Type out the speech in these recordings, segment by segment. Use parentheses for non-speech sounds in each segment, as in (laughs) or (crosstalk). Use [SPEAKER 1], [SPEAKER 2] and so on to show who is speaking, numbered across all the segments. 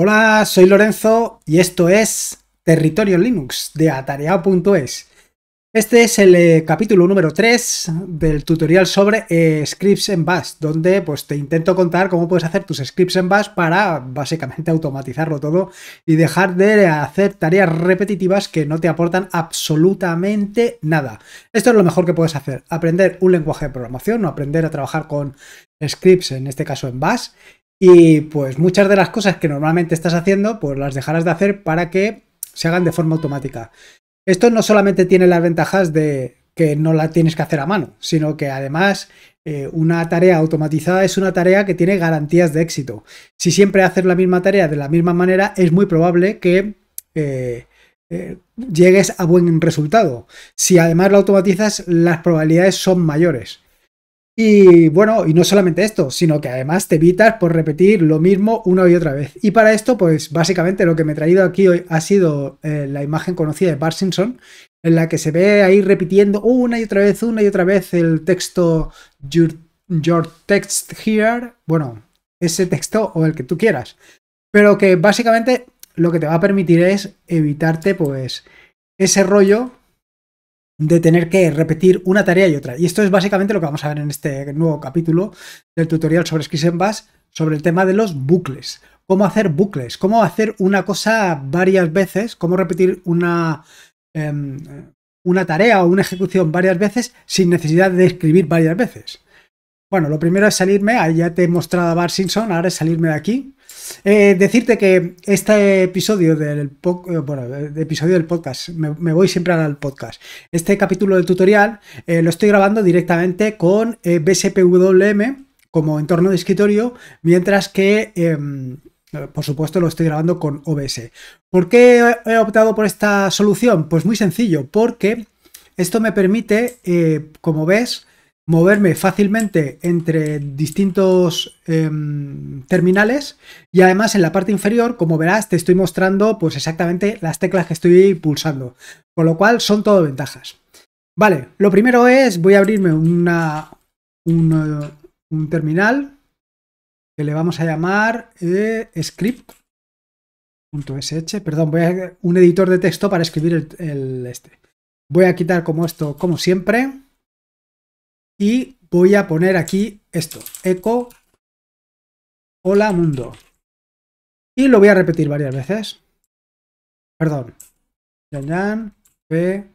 [SPEAKER 1] Hola, soy Lorenzo y esto es Territorio Linux de atareado.es. Este es el eh, capítulo número 3 del tutorial sobre eh, scripts en bash, donde pues te intento contar cómo puedes hacer tus scripts en bash para básicamente automatizarlo todo y dejar de hacer tareas repetitivas que no te aportan absolutamente nada. Esto es lo mejor que puedes hacer, aprender un lenguaje de programación o aprender a trabajar con scripts, en este caso en bash, y pues muchas de las cosas que normalmente estás haciendo, pues las dejarás de hacer para que se hagan de forma automática. Esto no solamente tiene las ventajas de que no la tienes que hacer a mano, sino que además eh, una tarea automatizada es una tarea que tiene garantías de éxito. Si siempre haces la misma tarea de la misma manera, es muy probable que eh, eh, llegues a buen resultado. Si además la automatizas, las probabilidades son mayores. Y bueno, y no solamente esto, sino que además te evitas por repetir lo mismo una y otra vez. Y para esto, pues básicamente lo que me he traído aquí hoy ha sido eh, la imagen conocida de Bart en la que se ve ahí repitiendo una y otra vez, una y otra vez el texto Your, your Text Here, bueno, ese texto o el que tú quieras. Pero que básicamente lo que te va a permitir es evitarte pues ese rollo de tener que repetir una tarea y otra. Y esto es básicamente lo que vamos a ver en este nuevo capítulo del tutorial sobre en sobre el tema de los bucles. Cómo hacer bucles, cómo hacer una cosa varias veces, cómo repetir una, em, una tarea o una ejecución varias veces sin necesidad de escribir varias veces. Bueno, lo primero es salirme, ya te he mostrado a Bar Simpson, ahora es salirme de aquí eh, decirte que este episodio del, eh, episodio del podcast, me, voy siempre al podcast. Este capítulo del tutorial eh, lo estoy grabando directamente con BSPWM como entorno de escritorio, mientras que, em, por supuesto, lo estoy grabando con OBS. ¿Por qué he optado por esta solución? Pues muy sencillo, porque esto me permite, como ves, moverme fácilmente entre distintos em, terminales y además en la parte inferior, como verás, te estoy mostrando pues exactamente las teclas que estoy pulsando, con lo cual son todo ventajas. Vale, lo primero es, voy a abrirme una, un, eh, terminal que le vamos a llamar eh, script.sh, perdón, voy a un editor de texto para escribir el, el este. Voy a quitar como esto, como siempre, y voy a poner aquí esto, eco, hola mundo.
[SPEAKER 2] Y lo voy a repetir varias veces. Perdón. P,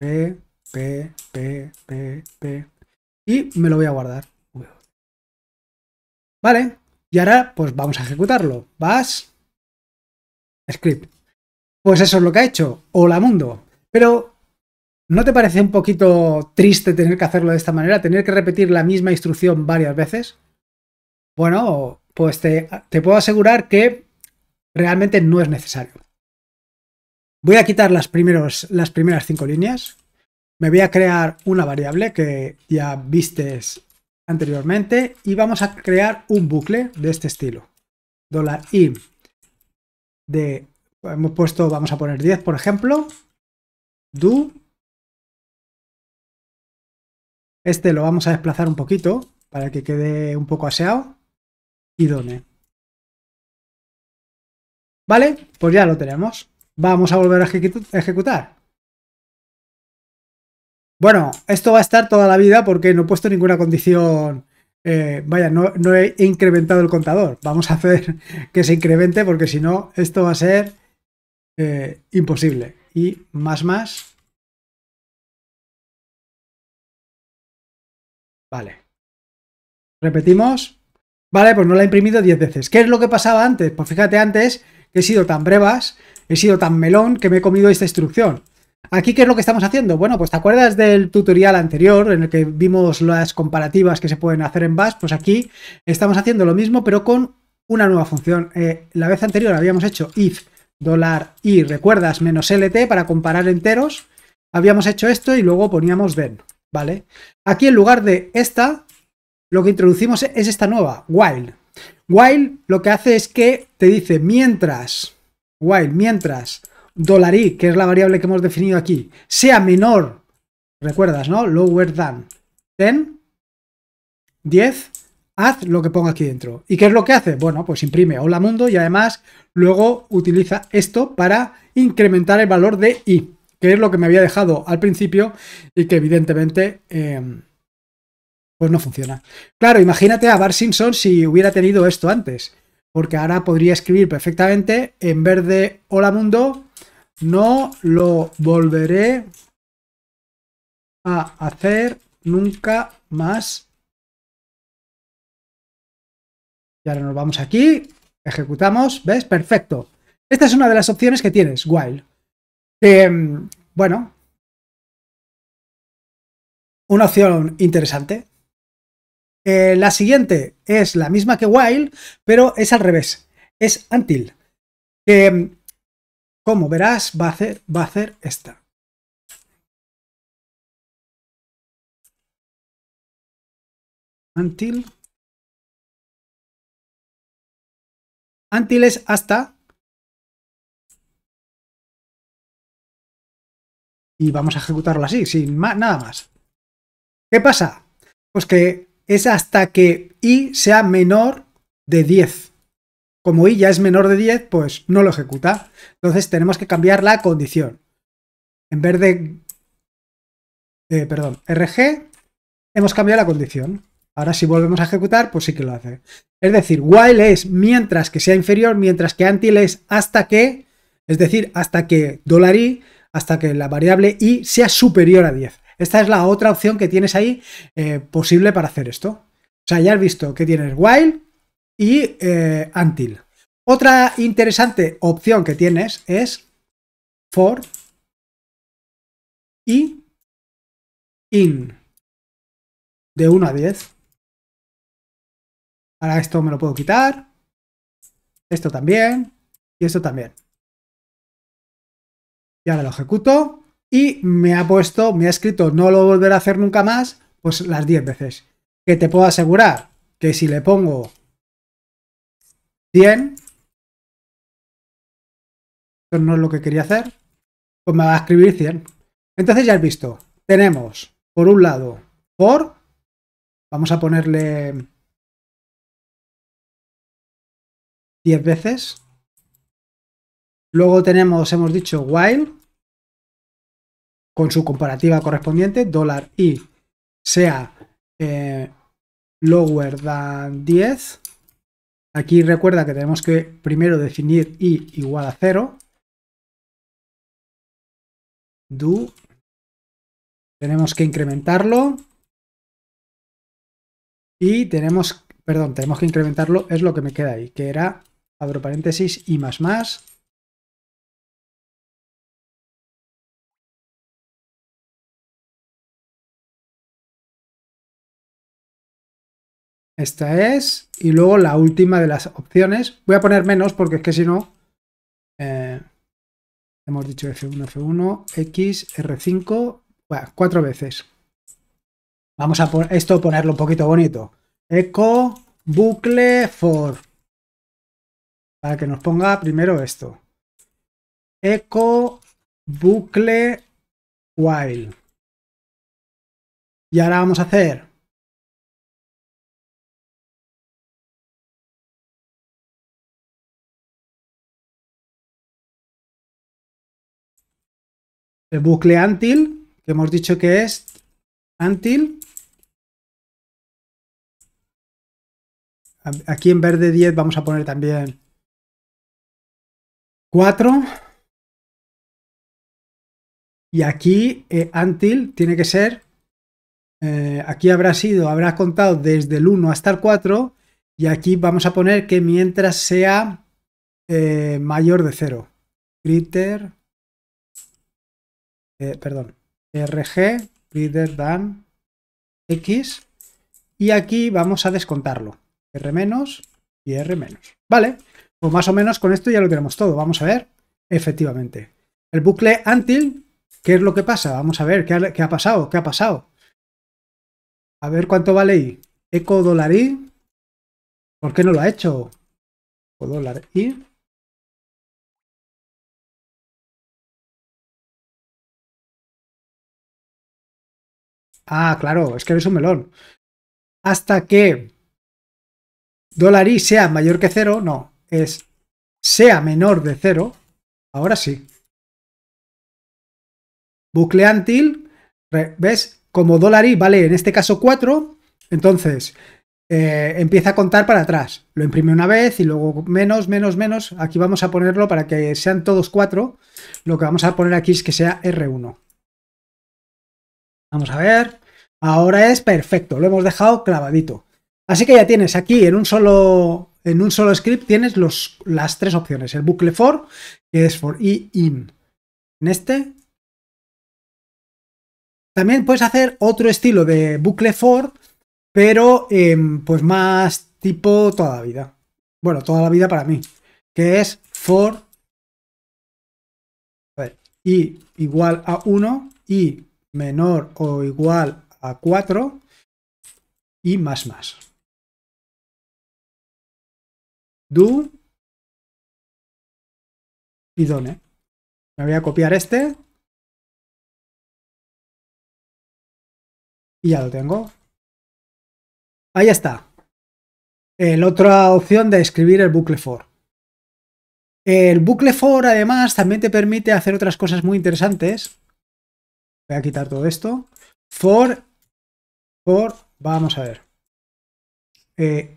[SPEAKER 2] P, P, P, P, Y me lo voy a guardar. Vale. Y ahora, pues vamos a
[SPEAKER 1] ejecutarlo. Vas. Script. Pues eso es lo que ha hecho. Hola mundo. Pero ¿No te parece un poquito triste tener que hacerlo de esta manera? ¿Tener que repetir la misma instrucción varias veces? Bueno, pues te, puedo asegurar que realmente no es necesario. Voy a quitar las, las primeras cinco líneas. Me voy a crear una variable que ya vistes anteriormente y vamos a crear un bucle de este estilo. $i de... Hemos puesto, vamos a poner 10, por ejemplo.
[SPEAKER 2] Do este lo vamos
[SPEAKER 1] a desplazar un poquito para que quede un poco aseado y done. ¿Vale? Pues ya lo tenemos. Vamos a volver a ejecutar. Bueno, esto va a estar toda la vida porque no he puesto ninguna condición. Eh, vaya, no, he incrementado el contador. Vamos a hacer (laughs) que se incremente porque si no, esto va a ser eh, imposible. Y
[SPEAKER 2] más, más.
[SPEAKER 1] Vale. Repetimos. Vale, pues no la he imprimido 10 veces. ¿Qué es lo que pasaba antes? Pues fíjate antes que he sido tan brevas, he sido tan melón que me he comido esta instrucción. Aquí, ¿qué es lo que estamos haciendo? Bueno, pues te acuerdas del tutorial anterior en el que vimos las comparativas que se pueden hacer en Bash, pues aquí estamos haciendo lo mismo pero con una nueva función. Eh, la vez anterior habíamos hecho if dólar $i, recuerdas, menos LT para comparar enteros. Habíamos hecho esto y luego poníamos then ¿vale? Aquí en lugar de esta, lo que introducimos es esta nueva, while. While lo que hace es que te dice mientras, while, mientras $i, que es la variable que hemos definido aquí, sea menor, recuerdas, ¿no? Lower than 10, 10, haz lo que ponga aquí dentro. ¿Y qué es lo que hace? Bueno, pues imprime hola mundo y además luego utiliza esto para incrementar el valor de i que es lo que me había dejado al principio y que evidentemente eh, pues no funciona. Claro, imagínate a Bar Simpson si hubiera tenido esto antes, porque ahora podría escribir perfectamente en verde hola mundo, no lo volveré a hacer nunca
[SPEAKER 2] más. Y ahora nos vamos aquí,
[SPEAKER 1] ejecutamos, ¿ves? Perfecto. Esta es una de las opciones que tienes, while. Em, bueno, una opción interesante. Eh, la siguiente es la misma que while, pero es al revés. Es until. Que, em, como verás, va a hacer, va a hacer
[SPEAKER 2] esta. Until. Until es hasta
[SPEAKER 1] y vamos a ejecutarlo así, sin más, nada más. ¿Qué pasa? Pues que es hasta que i sea menor de 10. Como i ya es menor de 10, pues no lo ejecuta. Entonces tenemos que cambiar la condición. En vez de... Eh, perdón, rg, hemos cambiado la condición. Ahora si volvemos a ejecutar, pues sí que lo hace. Es decir, while es mientras que sea inferior, mientras que until es hasta que, es decir, hasta que $i hasta que la variable i sea superior a 10. Esta es la otra opción que tienes ahí eh, posible para hacer esto. O sea, ya has visto que tienes while y eh, until. Otra interesante opción que tienes es for
[SPEAKER 2] y in de 1 a 10. Ahora esto me lo puedo quitar.
[SPEAKER 1] Esto también. Y esto también y ahora lo ejecuto y me ha puesto, me ha escrito no lo volverá a hacer nunca más, pues las 10 veces. Que te puedo asegurar que si le pongo 100, esto no es lo que quería hacer, pues me va a escribir 100. Entonces ya has visto, tenemos por un lado por
[SPEAKER 2] vamos a ponerle
[SPEAKER 1] 10 veces, Luego tenemos, hemos dicho, while, con su comparativa correspondiente, dólar y sea eh, lower than 10. Aquí recuerda que tenemos que primero definir i igual a 0.
[SPEAKER 2] Do. Tenemos que incrementarlo. Y tenemos, perdón, tenemos que incrementarlo, es lo que me queda ahí, que era, abro paréntesis, y más más.
[SPEAKER 1] Esta es. Y luego la última de las opciones. Voy a poner menos porque es que si no... Eh, hemos dicho F1, F1, X, R5. cuatro veces. Vamos a poner esto ponerlo un poquito bonito. Eco, bucle, for. Para que nos ponga primero esto. Eco,
[SPEAKER 2] bucle, while. Y ahora vamos a hacer
[SPEAKER 1] el bucle until, que hemos dicho que es until. Aquí en verde 10 vamos a poner también 4. Y aquí until eh, tiene que ser, eh, aquí habrá sido, habrá contado desde el 1 hasta el 4 y aquí vamos a poner que mientras sea eh, mayor de 0. Critter eh, perdón, rg greater Dan, x y aquí vamos a descontarlo. R menos y R menos. Vale, pues más o menos con esto ya lo tenemos todo. Vamos a ver, efectivamente. El bucle until, ¿qué es lo que pasa? Vamos a ver, ¿qué ha, pasado? ¿Qué ha pasado? A ver cuánto vale y Eco dólar y ¿Por qué no lo ha hecho? Eco
[SPEAKER 2] dólar y Ah, claro, es que eres un melón. Hasta que dólar i sea mayor que cero, no,
[SPEAKER 1] es sea menor de cero, ahora sí. Bucle ¿ves? Como dólar vale en este caso 4, entonces eh, empieza a contar para atrás. Lo imprime una vez y luego menos, menos, menos. Aquí vamos a ponerlo para que sean todos 4. Lo que vamos a poner aquí es que sea R1. Vamos a ver. Ahora es perfecto, lo hemos dejado clavadito. Así que ya tienes aquí en un solo, en un solo script tienes los, las tres opciones. El bucle for, que es for i in. En este. También puedes hacer otro estilo de bucle for, pero em, pues más tipo toda la vida. Bueno, toda la vida para mí. Que es for a ver, i igual a 1 y menor o igual a 4
[SPEAKER 2] y más más. Do y done. Me voy a copiar este. Y ya lo tengo.
[SPEAKER 1] Ahí está. La otra opción de escribir el bucle for. El bucle for además también te permite hacer otras cosas muy interesantes Voy a quitar todo esto. For, for,
[SPEAKER 2] vamos a ver. Eh,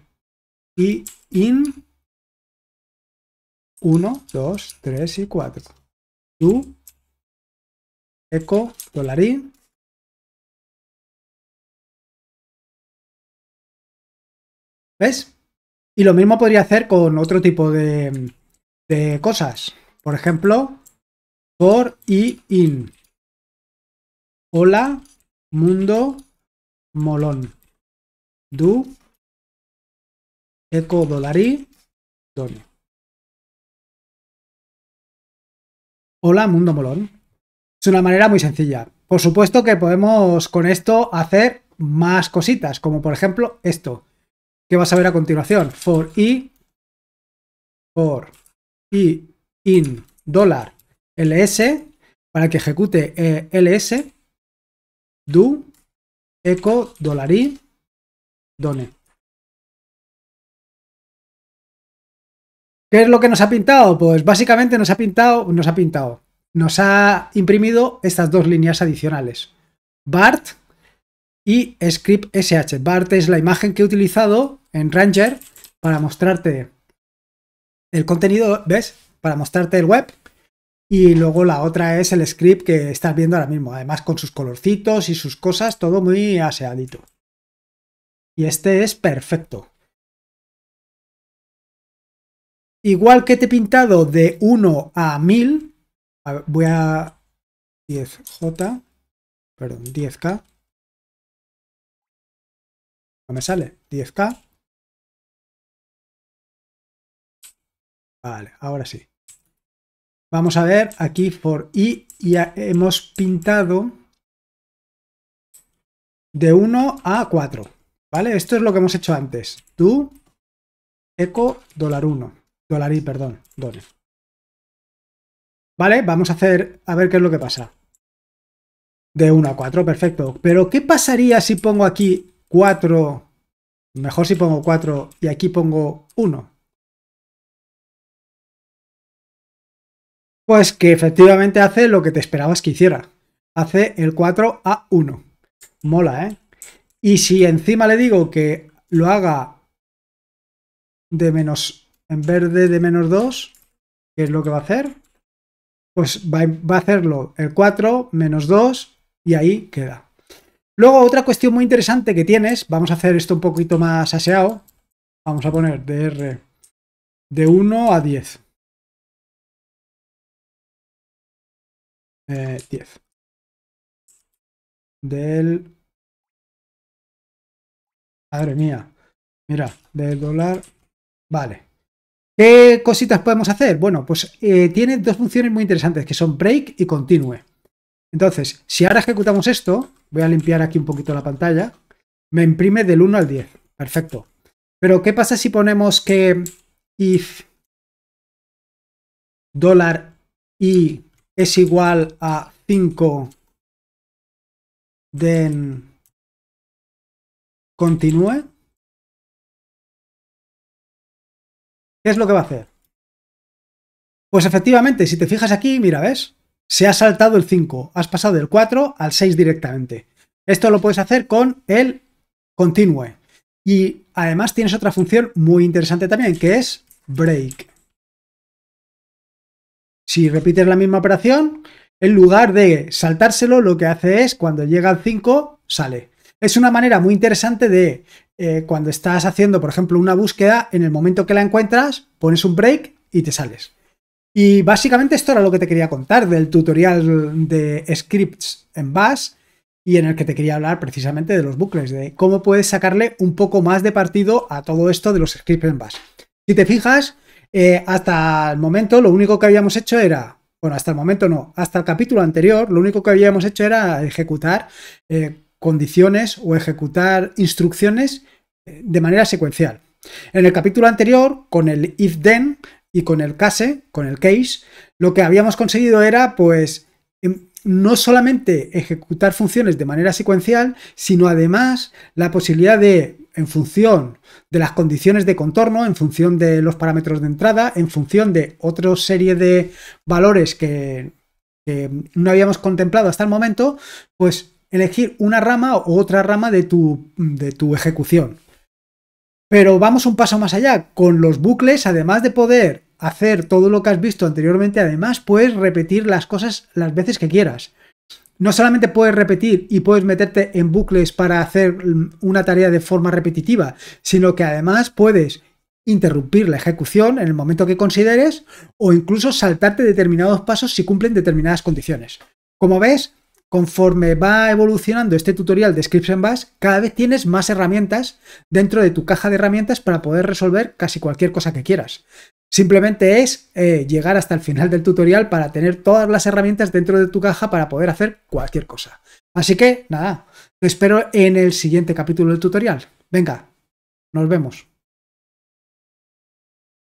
[SPEAKER 2] y in 1, 2, 3 y 4. tu eco, dolarín.
[SPEAKER 1] ¿Ves? Y lo mismo podría hacer con otro tipo de, de cosas. Por ejemplo, for y in. Hola, mundo molón.
[SPEAKER 2] Du eco dolari don.
[SPEAKER 1] Hola, mundo molón. Es una manera muy sencilla. Por supuesto que podemos con esto hacer más cositas, como por ejemplo esto, que vas a ver a continuación. For i, for i in dólar ls, para que ejecute eh, ls, do eco dolari done. ¿Qué es lo que nos ha pintado? Pues básicamente nos ha pintado, nos ha pintado, nos ha imprimido estas dos líneas adicionales. BART y script sh. BART es la imagen que he utilizado en Ranger para mostrarte el contenido, ¿ves? Para mostrarte el web y luego la otra es el script que estás viendo ahora mismo, además con sus colorcitos y sus cosas, todo muy aseadito. Y este es perfecto.
[SPEAKER 2] Igual que te he pintado de 1 a 1000, voy a 10J, perdón, 10K. No me sale, 10K.
[SPEAKER 1] Vale, ahora sí. Vamos a ver aquí por i y hemos pintado de 1 a 4. ¿Vale? Esto es lo que hemos hecho antes. Tú, eco, dólar 1. Dólar i, perdón. Dólar. ¿Vale? Vamos a hacer, a ver qué es lo que pasa. De 1 a 4, perfecto. Pero, ¿qué pasaría si pongo aquí 4? Mejor si pongo 4 y aquí pongo 1. Pues que efectivamente hace lo que te esperabas que hiciera. Hace el 4 a 1. Mola, ¿eh? Y si encima le digo que lo haga de menos, en verde de menos 2, que es lo que va a hacer, pues va, a hacerlo el 4 menos 2 y ahí queda. Luego, otra cuestión muy interesante que tienes, vamos a hacer esto un poquito más aseado. Vamos a poner r de 1
[SPEAKER 2] a 10. 10 eh, del
[SPEAKER 1] madre mía mira del dólar vale ¿qué cositas podemos hacer? bueno pues eh, tiene dos funciones muy interesantes que son break y continue entonces si ahora ejecutamos esto voy a limpiar aquí un poquito la pantalla me imprime del 1 al 10 perfecto pero ¿qué pasa si ponemos que if dólar y es igual a
[SPEAKER 2] 5 then continue? ¿qué es lo que va a hacer?
[SPEAKER 1] Pues efectivamente, si te fijas aquí, mira, ¿ves? Se ha saltado el 5, has pasado del 4 al 6 directamente. Esto lo puedes hacer con el continue. Y además tienes otra función muy interesante también, que es break. Si repites la misma operación, en lugar de saltárselo, lo que hace es cuando llega al 5, sale. Es una manera muy interesante de eh, cuando estás haciendo, por ejemplo, una búsqueda, en el momento que la encuentras, pones un break y te sales. Y básicamente esto era lo que te quería contar del tutorial de scripts en Bash y en el que te quería hablar precisamente de los bucles, de cómo puedes sacarle un poco más de partido a todo esto de los scripts en Bash. Si te fijas, eh, hasta el momento lo único que habíamos hecho era, bueno, hasta el momento no, hasta el capítulo anterior lo único que habíamos hecho era ejecutar eh, condiciones o ejecutar instrucciones eh, de manera secuencial. En el capítulo anterior, con el if then y con el case, con el case, lo que habíamos conseguido era pues em, no solamente ejecutar funciones de manera secuencial, sino además la posibilidad de en función de las condiciones de contorno, en función de los parámetros de entrada, en función de otra serie de valores que, no habíamos contemplado hasta el momento, pues elegir una rama u otra rama de tu, de tu ejecución. Pero vamos un paso más allá. Con los bucles, además de poder hacer todo lo que has visto anteriormente, además puedes repetir las cosas las veces que quieras no solamente puedes repetir y puedes meterte en bucles para hacer una tarea de forma repetitiva, sino que además puedes interrumpir la ejecución en el momento que consideres o incluso saltarte determinados pasos si cumplen determinadas condiciones. Como ves, conforme va evolucionando este tutorial de Scripts en Bash, cada vez tienes más herramientas dentro de tu caja de herramientas para poder resolver casi cualquier cosa que quieras. Simplemente es eh, llegar hasta el final del tutorial para tener todas las herramientas dentro de tu caja para poder hacer cualquier cosa. Así que, nada, te espero en el siguiente capítulo del tutorial.
[SPEAKER 2] Venga, nos vemos.